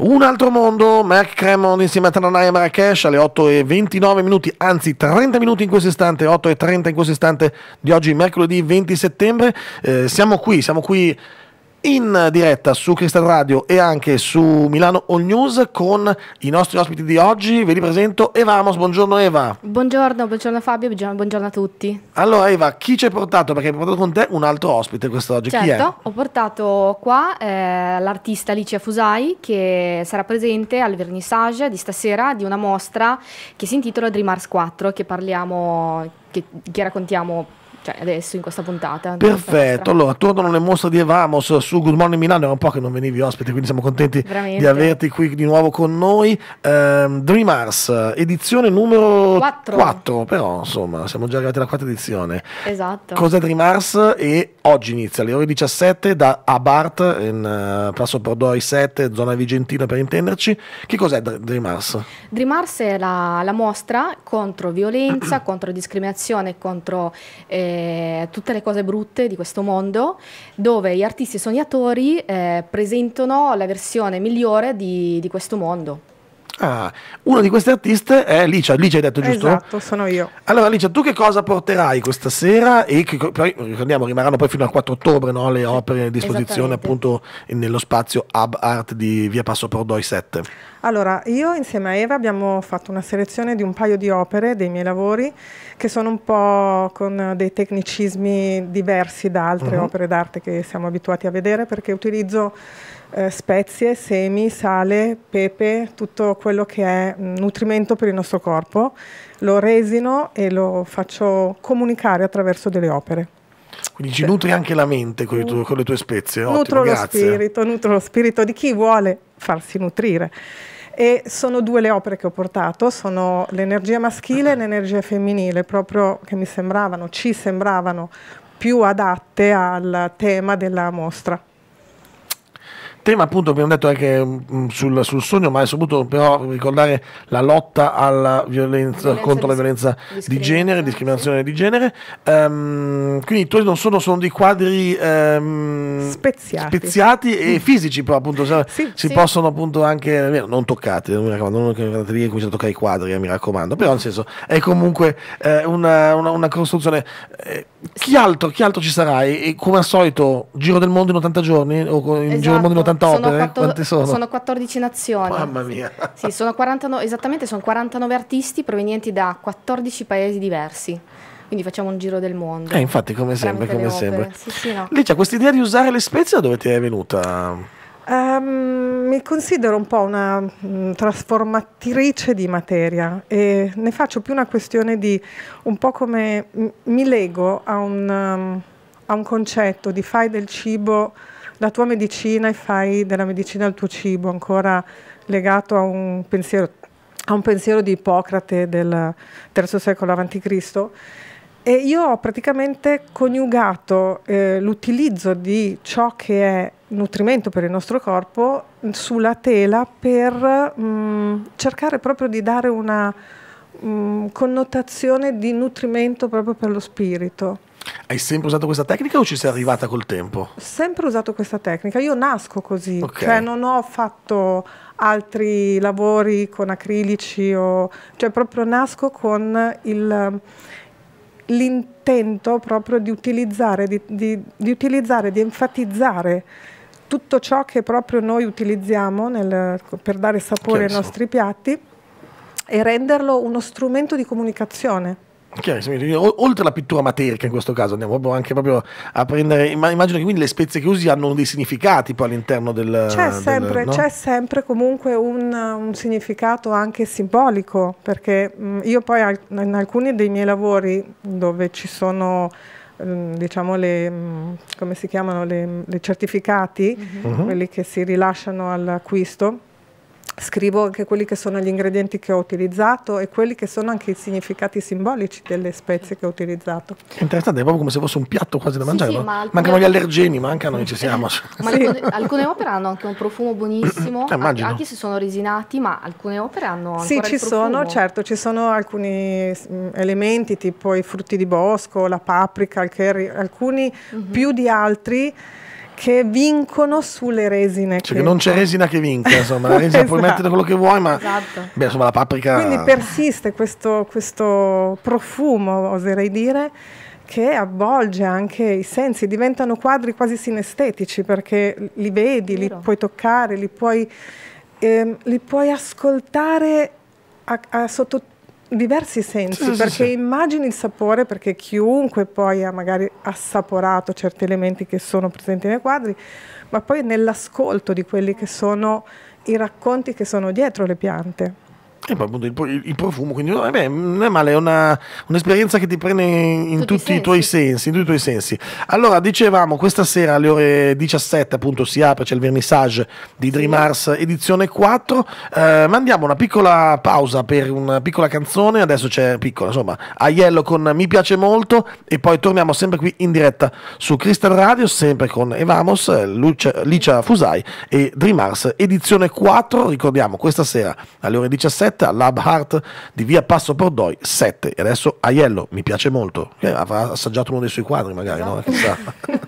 Un altro mondo, Mark Cremond insieme a Tananai a Marrakesh alle 29 minuti, anzi 30 minuti in questo istante, 30 in questo istante di oggi, mercoledì 20 settembre. Eh, siamo qui, siamo qui in diretta su Cristal Radio e anche su Milano All News con i nostri ospiti di oggi. Ve li presento Eva Amos, buongiorno Eva. Buongiorno, buongiorno Fabio, buongiorno a tutti. Allora Eva, chi ci hai portato? Perché hai portato con te un altro ospite quest'oggi. Certo, ho portato qua eh, l'artista Alicia Fusai che sarà presente al vernissage di stasera di una mostra che si intitola Dreamars 4 che parliamo, che, che raccontiamo cioè adesso in questa puntata. Perfetto, allora tornano le mostre di Evamos su Good Morning Milano, era un po' che non venivi ospite, quindi siamo contenti Veramente. di averti qui di nuovo con noi. Um, Dreamers, edizione numero 4. 4. però insomma siamo già arrivati alla quarta edizione. Esatto. Cos'è Dreamers e oggi inizia alle ore 17 da Abart in uh, eh, Plasso Pordoi 7, zona Vigentina per intenderci. Che cos'è Dreamers? Dreamers è la, la mostra contro violenza, contro discriminazione, contro... Eh, eh, tutte le cose brutte di questo mondo, dove gli artisti sognatori eh, presentano la versione migliore di, di questo mondo. Ah, uno di queste artiste è Licia, Licia hai detto giusto? Esatto, sono io. Allora Licia, tu che cosa porterai questa sera? E che, poi, ricordiamo, rimarranno poi fino al 4 ottobre no, le opere a disposizione appunto nello spazio Hub Art di Via Passo Pordoi 7. Allora, io insieme a Eva abbiamo fatto una selezione di un paio di opere dei miei lavori che sono un po' con dei tecnicismi diversi da altre uh mm-hmm. -huh. opere d'arte che siamo abituati a vedere perché utilizzo eh, spezie, semi, sale, pepe, tutto quello che è mm, nutrimento per il nostro corpo, lo resino e lo faccio comunicare attraverso delle opere. Quindi ci nutri anche la mente con, tu, con le tue spezie. Ottimo, nutro grazie. lo spirito, nutro lo spirito di chi vuole farsi nutrire. E sono due le opere che ho portato, sono l'energia maschile uh -huh. e l'energia femminile, proprio che mi sembravano, ci sembravano più adatte al tema della mostra tema appunto abbiamo detto anche mh, mm, mm, sul, sul, sogno, ma è soprattutto però ricordare la lotta alla violenza, violenza contro la violenza di genere, discriminazione di genere. Um, quindi i tuoi non sono, sono dei quadri um, speziati. speziati mm. e fisici, però appunto cioè, sì, si sì. possono appunto anche, non toccati, non mi raccomando, non andate lì e cominciate a toccare i quadri, eh, mi raccomando, però nel senso è comunque eh, una, una, una, costruzione... Eh, chi altro, chi altro, ci sarà? E, e, come al solito, Giro del Mondo in 80 giorni o in esatto. Giro del Mondo in 80 esatto, opere? 4, Quante sono? Sono 14 nazioni. Mamma mia. Sì, sono 49, esattamente sono 49 artisti provenienti da 14 paesi diversi. Quindi facciamo un giro del mondo. Eh, infatti, come sempre, come sempre. Sì, sì, no. Lì c'è questa idea di usare le spezie da dove ti è venuta? Um, mi considero un po' una mh, mm, trasformatrice di materia e ne faccio più una questione di un po' come mi lego a un, um, a un concetto di fai del cibo la tua medicina e fai della medicina il tuo cibo, ancora legato a un pensiero, a un pensiero di Ippocrate del III secolo a.C e io ho praticamente coniugato eh, l'utilizzo di ciò che è nutrimento per il nostro corpo sulla tela per mh, mm, cercare proprio di dare una mh, mm, connotazione di nutrimento proprio per lo spirito. Hai sempre usato questa tecnica o ci sei arrivata col tempo? Sempre usato questa tecnica, io nasco così, okay. cioè non ho fatto altri lavori con acrilici o cioè proprio nasco con il l'intento proprio di utilizzare di, di, di utilizzare, di, enfatizzare tutto ciò che proprio noi utilizziamo nel, per dare sapore Chiaro. ai nostri piatti e renderlo uno strumento di comunicazione oltre alla pittura materica in questo caso andiamo proprio anche proprio a prendere immagino che quindi le spezie che usi hanno dei significati poi all'interno del c'è sempre, del, no? c'è sempre comunque un, un, significato anche simbolico perché io poi in alcuni dei miei lavori dove ci sono ehm, diciamo le, come si chiamano le, le certificati uh mm-hmm. -huh. quelli che si rilasciano all'acquisto scrivo anche quelli che sono gli ingredienti che ho utilizzato e quelli che sono anche i significati simbolici delle spezie che ho utilizzato. Interessante, è proprio come se fosse un piatto quasi da mangiare. Sì, no? sì, ma mancano gli allergeni, mancano e ci siamo. ma sì. alcune, alcune, opere hanno anche un profumo buonissimo, eh, anche se sono resinati, ma alcune opere hanno ancora Sì, ci sono, certo, ci sono alcuni mm, elementi tipo i frutti di bosco, la paprika, il curry, alcuni mm -hmm. più di altri che vincono sulle resine. Cioè che non c'è resina che vinca, insomma, la resina esatto. puoi mettere quello che vuoi, ma esatto. beh, insomma, la paprika... Quindi persiste questo, questo profumo, oserei dire, che avvolge anche i sensi, diventano quadri quasi sinestetici perché li vedi, li puoi toccare, li puoi, ehm, li puoi ascoltare a, a sotto diversi sensi, sì, perché sì. immagini il sapore, perché chiunque poi ha magari assaporato certi elementi che sono presenti nei quadri, ma poi nell'ascolto di quelli che sono i racconti che sono dietro le piante. E eh, poi appunto il, il profumo, quindi no, eh beh, non è male, è una, un'esperienza che ti prende in tutti, tutti i, i tuoi sensi, in tutti i tuoi sensi. Allora, dicevamo, questa sera alle ore 17 appunto si apre, c'è il vernissage di Dream Dreamars edizione 4, eh, mandiamo una piccola pausa per una piccola canzone, adesso c'è piccola, insomma, Aiello con Mi piace molto e poi torniamo sempre qui in diretta su Crystal Radio, sempre con Evamos, Lucia, Licia Fusai e Dream Dreamars edizione 4, ricordiamo questa sera alle ore 17 7 Lab Heart di via Passo Pordoi 7 e adesso Aiello mi piace molto eh, avrà assaggiato uno dei suoi quadri magari no? no?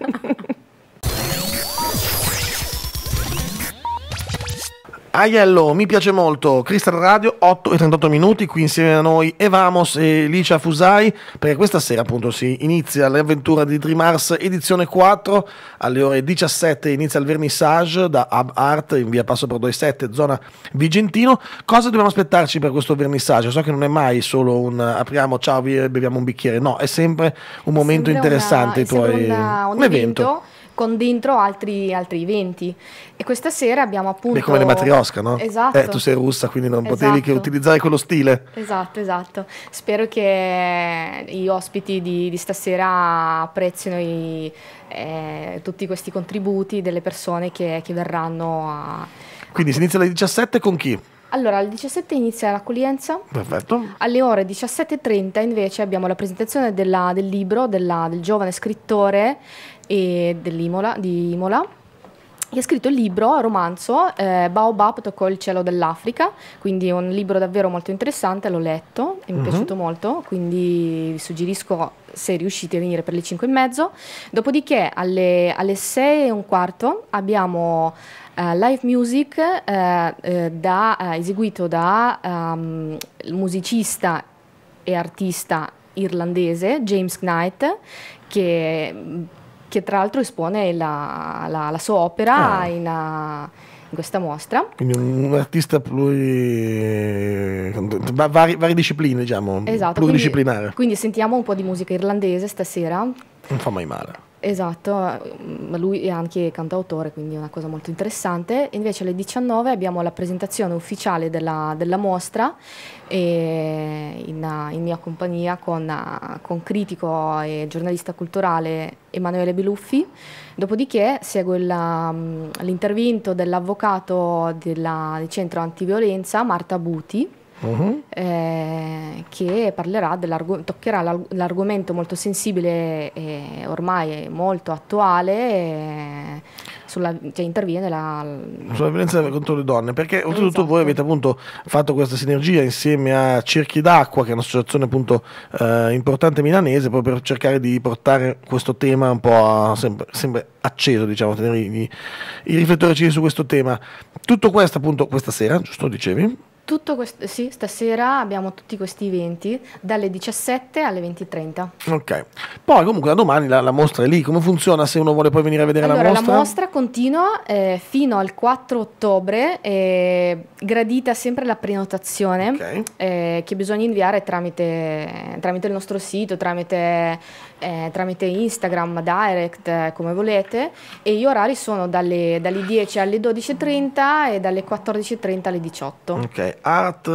Aiello, mi piace molto. Crystal Radio, 8 e 38 minuti, qui insieme a noi Evamos e Licia Fusai, perché questa sera appunto si inizia l'avventura di Dream Arts edizione 4, alle ore 17 inizia il vernissage da Hub Art in via Passo Prodoi 7, zona Vigentino. Cosa dobbiamo aspettarci per questo vernissage? So che non è mai solo un apriamo, ciao, beviamo un bicchiere, no, è sempre un momento sempre interessante. Una, i tuoi... un, evento. evento con dentro altri, altri, eventi. E questa sera abbiamo appunto... È come le matriosca, no? Eh, esatto. Eh, tu sei russa, quindi non esatto. potevi che esatto. utilizzare quello stile. Esatto, esatto. Spero che gli eh, ospiti di, di stasera apprezzino i, eh, tutti questi contributi delle persone che, che verranno a... Quindi si inizia alle 17 con chi? Allora, alle 17 inizia l'accoglienza. Perfetto. Alle ore 17.30 invece abbiamo la presentazione della, del libro della, del giovane scrittore e dell'Imola, di Imola che ha scritto il libro, romanzo, eh, Baobab toccò il cielo dell'Africa, quindi un libro davvero molto interessante, l'ho letto e mi è uh-huh. piaciuto molto, quindi vi suggerisco se riuscite a venire per le 5 e mezzo. Dopodiché alle, alle 6 e un quarto abbiamo Uh, live music uh, uh, da, eseguito da um, il musicista e artista irlandese James Knight che che tra l'altro espone la, la, la sua opera ah. in, eh, in, questa mostra. Quindi un, artista pluri... Vari, varie discipline, diciamo, esatto, pluridisciplinare. Quindi, quindi sentiamo un po' di musica irlandese stasera. Non fa mai male. Esatto, lui è anche cantautore, quindi è una cosa molto interessante. Invece alle 19 abbiamo la presentazione ufficiale della, della mostra in, in, mia compagnia con, con, critico e giornalista culturale Emanuele Biluffi. Dopodiché segue l'intervento dell'avvocato del centro antiviolenza Marta Buti uh-huh. eh, che toccherà l'arg- l'argomento molto sensibile e ormai molto attuale. Eh, sulla, cioè interviene la, sulla violenza contro le donne perché esatto. oltretutto voi esatto. avete appunto fatto questa sinergia insieme a Cerchi d'Acqua che è un'associazione appunto eh, importante milanese proprio per cercare di portare questo tema un po' sempre, sempre acceso diciamo tenere i, i riflettori su questo tema tutto questo appunto questa sera giusto dicevi tutto questo, sì, stasera abbiamo tutti questi eventi dalle 17 alle 20.30. Ok, poi comunque da domani la, la, mostra è lì, come funziona se uno vuole poi venire a vedere allora, la mostra? La mostra continua eh, fino al 4 ottobre, eh, gradita sempre la prenotazione okay. eh, che bisogna inviare tramite, tramite, il nostro sito, tramite, eh, tramite Instagram, direct, come volete, e gli orari sono dalle, dalle 10 alle 12.30 e dalle 14.30 alle 18. Ok art,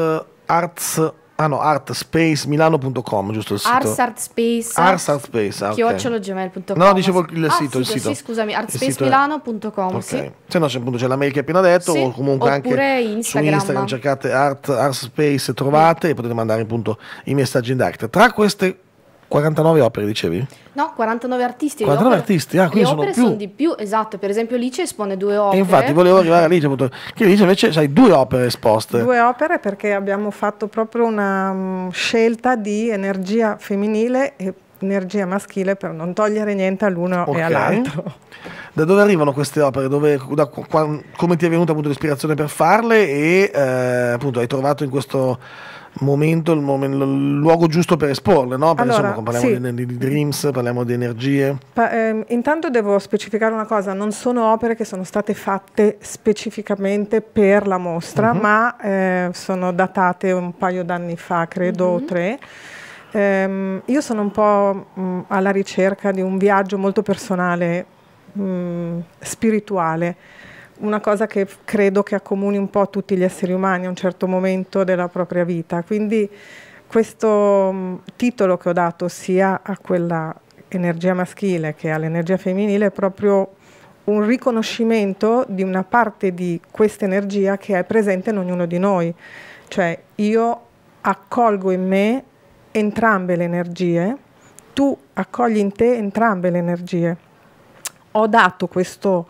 arts, ah no, artspacemilano.com, giusto il sito? Ars Art Space. Arts Art Space, ah, okay. No, dicevo il, ah, sito, il sito. Sì, scusami, artspacemilano.com, okay. sì. Se no, c'è, appunto, c'è la mail che hai appena detto sì. o comunque anche Instagram. su Instagram cercate art, art Space trovate mm. e potete mandare appunto i messaggi in direct. Tra queste 49 opere, dicevi? No, 49 artisti. 49 opere, artisti, ah, quindi le opere sono, sono di più, esatto. Per esempio, Lice espone due opere. E infatti, volevo arrivare a Lice, che Lice invece hai due opere esposte. Due opere perché abbiamo fatto proprio una mm, scelta di energia femminile e energia maschile per non togliere niente all'uno okay. e all'altro. Da dove arrivano queste opere? Dove, da, qua, come ti è venuta appunto, l'ispirazione per farle? E eh, appunto hai trovato in questo momento, il, momento, il luogo giusto per esporle, no? Perché allora, insomma, parliamo sì. di, di, dreams, parliamo di energie. Pa ehm, intanto devo specificare una cosa, non sono opere che sono state fatte specificamente per la mostra, uh mhm. -huh. ma eh, sono datate un paio d'anni fa, credo, uh mhm. -huh. tre. Ehm, io sono un po' mh, alla ricerca di un viaggio molto personale, mh, spirituale una cosa che credo che accomuni un po' tutti gli esseri umani a un certo momento della propria vita. Quindi questo mm, titolo che ho dato sia a quella energia maschile che all'energia femminile è proprio un riconoscimento di una parte di questa energia che è presente in ognuno di noi. Cioè io accolgo in me entrambe le energie, tu accogli in te entrambe le energie. Ho dato questo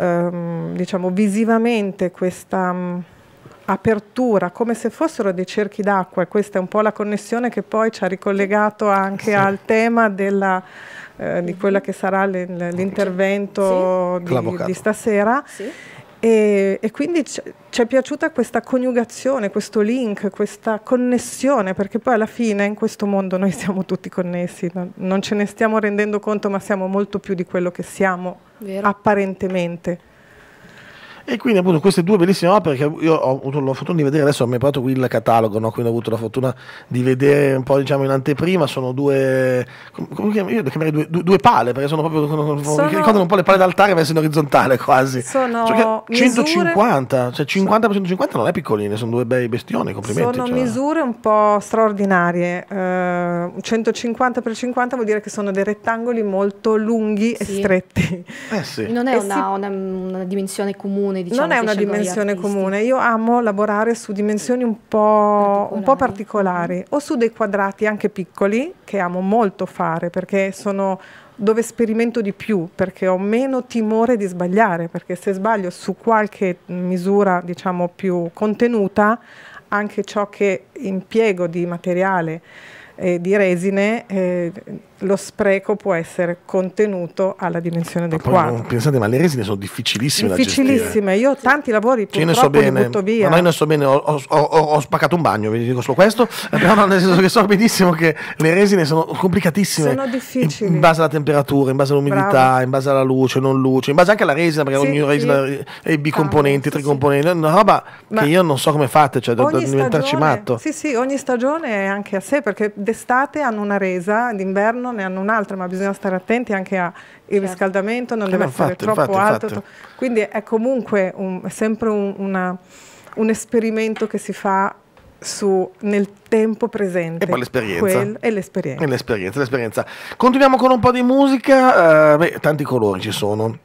ehm, diciamo, visivamente questa mh, mm, apertura, come se fossero dei cerchi d'acqua, e questa è un po' la connessione che poi ci ha ricollegato anche sì. al tema della, eh, di quella che sarà l'intervento sì. di, di, stasera. Sì. E, e, quindi ci è piaciuta questa coniugazione, questo link, questa connessione, perché poi alla fine in questo mondo noi siamo tutti connessi, non, non ce ne stiamo rendendo conto, ma siamo molto più di quello che siamo. Vero. apparentemente. E quindi appunto queste due bellissime opere che io ho avuto la fortuna di vedere, adesso ho preparato qui il catalogo, no? quindi ho avuto la fortuna di vedere un po' diciamo in anteprima, sono due, io le chiamerei due, due, due, pale, perché sono proprio, sono, mi ricordano un po' le pale d'altare messe in orizzontale quasi. Sono cioè, 150, misure, cioè 50 per 150 non è piccoline, sono due bei bestioni, complimenti. Sono cioè. misure un po' straordinarie, uh, eh, 150 per 50 vuol dire che sono dei rettangoli molto lunghi sì. e stretti. Eh sì. Non è una, una, una dimensione comune comune, diciamo. Non è una dimensione comune, io amo lavorare su dimensioni un po', particolari. Un po particolari o su dei quadrati anche piccoli, che amo molto fare perché sono dove sperimento di più, perché ho meno timore di sbagliare, perché se sbaglio su qualche misura diciamo più contenuta, anche ciò che impiego di materiale eh, di resine eh, lo spreco può essere contenuto alla dimensione del ma quadro. pensate, ma le resine sono difficilissime, difficilissime. Io ho tanti lavori purtroppo so bene, butto via. Ma io ne so bene, ho, ho, ho, ho, spaccato un bagno, vi dico solo questo, però nel senso che so benissimo che le resine sono complicatissime. Sono difficili. In, base alla temperatura, in base all'umidità, Bravo. in base alla luce, non luce, in base anche alla resina, perché sì, ogni resina sì. è bicomponenti, ah, tricomponenti, sì. una roba ma che io non so come fate, cioè da, diventarci matto. Sì, sì, ogni stagione è anche a sé, perché d'estate hanno una resa, d'inverno ne hanno un'altra, ma bisogna stare attenti anche al certo. riscaldamento, non eh deve no, essere fatto, troppo infatti, alto. Infatti. Quindi è comunque un, è sempre un, una, un esperimento che si fa su, nel tempo presente. E poi l'esperienza. e l'esperienza. l'esperienza, Continuiamo con un po' di musica, uh, beh, tanti colori ci sono.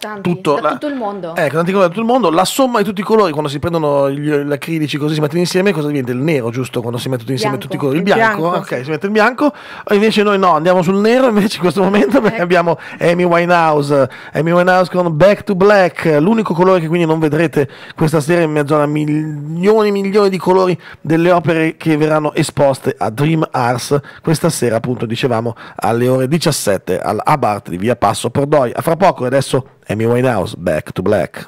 Tanti, tutto, da la, tutto il mondo. Ecco, tanti colori da tutto il mondo. La somma di tutti i colori, quando si prendono gli acrilici così, si mettono insieme, cosa diventa? Il nero, giusto? Quando si mettono insieme bianco. tutti i colori. Il, il bianco, bianco, ok, si mette il bianco. Invece noi no, andiamo sul nero, invece in questo momento ecco. abbiamo Amy Winehouse. Amy Winehouse con Back to Black, l'unico colore che quindi non vedrete questa sera in mezzo a milioni e milioni di colori delle opere che verranno esposte a Dream Arts questa sera, appunto, dicevamo, alle ore 17 al Abart di Via Passo Pordoi. A fra poco, adesso Amy Winehouse, Back to Black.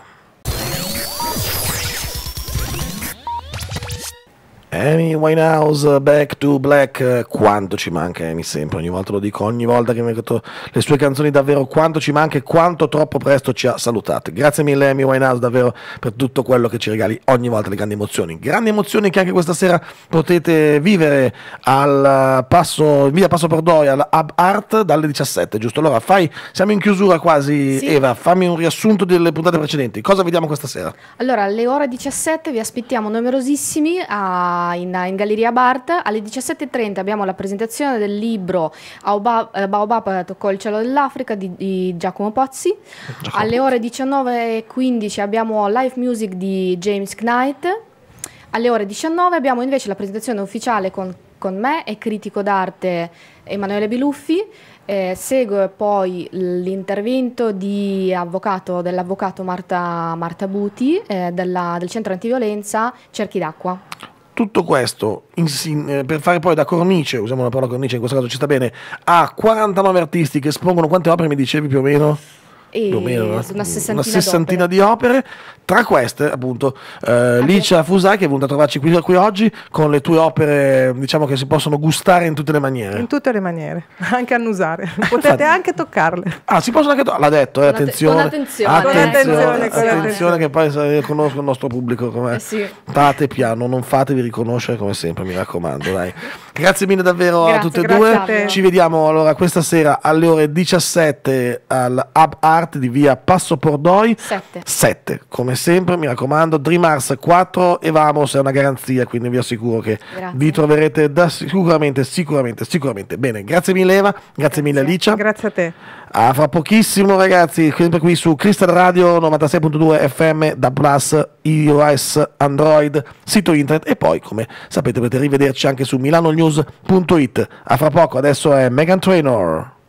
Amy Winehouse, uh, Back to Black, uh, quanto ci manca Amy sempre, ogni volta lo dico, ogni volta che mi ha detto le sue canzoni davvero quanto ci manca e quanto troppo presto ci ha salutato. Grazie mille Amy Winehouse davvero per tutto quello che ci regali ogni volta le grandi emozioni. Grandi emozioni che anche questa sera potete vivere al uh, passo, via Passo Perdoia, alla Art dalle 17, giusto? Allora fai, siamo in chiusura quasi sì. Eva, fammi un riassunto delle puntate precedenti, cosa vediamo questa sera? Allora alle ore 17 vi aspettiamo numerosissimi a in, in, Galleria Bart. Alle 17.30 abbiamo la presentazione del libro eh, Baobab, toccò il cielo dell'Africa di, di, Giacomo Pozzi. Giacomo. Alle ore 19.15 abbiamo live music di James Knight. Alle ore 19 abbiamo invece la presentazione ufficiale con, con me e critico d'arte Emanuele Biluffi. Eh, segue poi l'intervento dell'avvocato Marta, Marta, Buti eh, della, del centro antiviolenza Cerchi d'acqua. Tutto questo in, eh, per fare poi da cornice, usiamo la parola cornice, in questo caso ci sta bene, a 49 artisti che espongono quante opere mi dicevi più o meno? più o meno una, una sessantina, una sessantina di opere. Tra queste, appunto, eh, Licia Fusai che è venuta a trovarci qui, qui, oggi con le tue opere, diciamo che si possono gustare in tutte le maniere. In tutte le maniere, anche annusare. Eh, Potete Infatti. anche toccarle. Ah, si possono anche toccarle, l'ha detto, eh, attenzione. Con attenzione, attenzione, attenzione, attenzione, attenzione che poi conosco il nostro pubblico com'è. Eh sì. Fate piano, non fatevi riconoscere come sempre, mi raccomando, dai. Grazie mille davvero grazie, a tutte e due. Ci vediamo allora questa sera alle ore 17 al Hub Art parte di via Passo Pordoi 7. Come sempre, mi raccomando, Dreamars 4 e Vamos è una garanzia, quindi vi assicuro che grazie. vi troverete da sicuramente, sicuramente, sicuramente. Bene, grazie mille Eva, grazie, grazie. mille Alicia. Grazie a te. A ah, fra pochissimo ragazzi, sempre qui su Crystal Radio 96.2 FM da Plus, iOS, Android, sito internet e poi come sapete potete rivederci anche su milanonews.it. A fra poco, adesso è Megan Trainor.